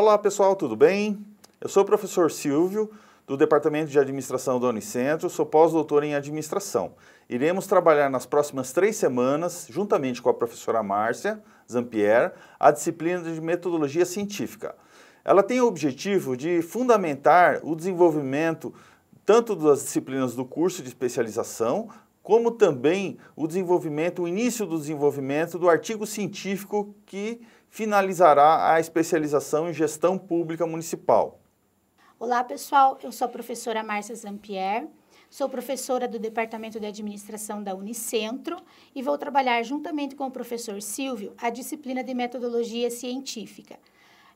Olá pessoal, tudo bem? Eu sou o professor Silvio, do Departamento de Administração do Unicentro, sou pós-doutor em Administração. Iremos trabalhar nas próximas três semanas, juntamente com a professora Márcia Zampier, a disciplina de Metodologia Científica. Ela tem o objetivo de fundamentar o desenvolvimento tanto das disciplinas do curso de especialização, como também o desenvolvimento, o início do desenvolvimento do artigo científico que finalizará a especialização em gestão pública municipal. Olá, pessoal. Eu sou a professora Márcia Zampier. Sou professora do Departamento de Administração da Unicentro e vou trabalhar juntamente com o professor Silvio a disciplina de metodologia científica.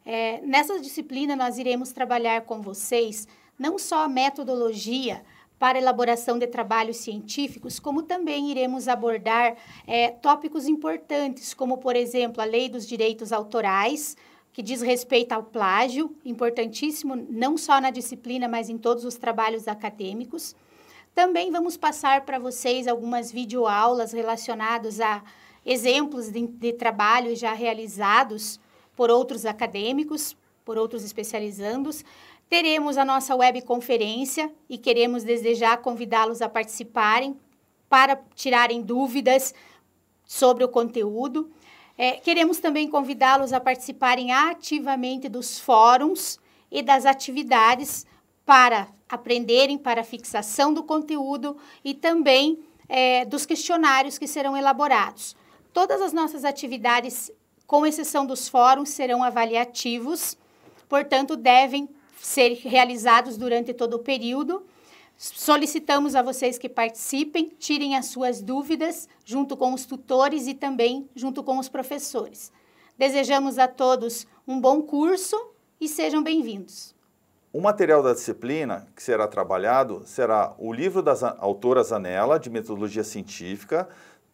É, nessa disciplina, nós iremos trabalhar com vocês não só a metodologia, para elaboração de trabalhos científicos, como também iremos abordar é, tópicos importantes, como, por exemplo, a lei dos direitos autorais, que diz respeito ao plágio, importantíssimo não só na disciplina, mas em todos os trabalhos acadêmicos. Também vamos passar para vocês algumas videoaulas relacionadas a exemplos de, de trabalhos já realizados por outros acadêmicos, por outros especializandos, Teremos a nossa webconferência e queremos desejar convidá-los a participarem para tirarem dúvidas sobre o conteúdo. É, queremos também convidá-los a participarem ativamente dos fóruns e das atividades para aprenderem, para fixação do conteúdo e também é, dos questionários que serão elaborados. Todas as nossas atividades, com exceção dos fóruns, serão avaliativos, portanto, devem ser realizados durante todo o período. Solicitamos a vocês que participem, tirem as suas dúvidas junto com os tutores e também junto com os professores. Desejamos a todos um bom curso e sejam bem-vindos. O material da disciplina que será trabalhado será o livro das autoras Anela, de metodologia científica.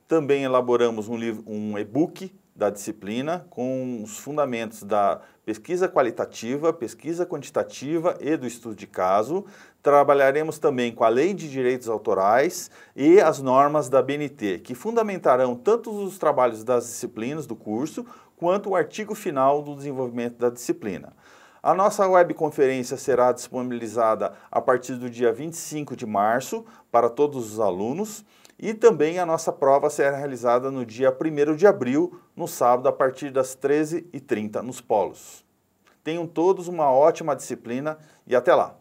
Também elaboramos um, livro, um e-book da disciplina com os fundamentos da pesquisa qualitativa, pesquisa quantitativa e do estudo de caso. Trabalharemos também com a Lei de Direitos Autorais e as normas da BNT, que fundamentarão tanto os trabalhos das disciplinas do curso quanto o artigo final do desenvolvimento da disciplina. A nossa webconferência será disponibilizada a partir do dia 25 de março para todos os alunos e também a nossa prova será realizada no dia 1 de abril, no sábado, a partir das 13h30, nos polos. Tenham todos uma ótima disciplina e até lá!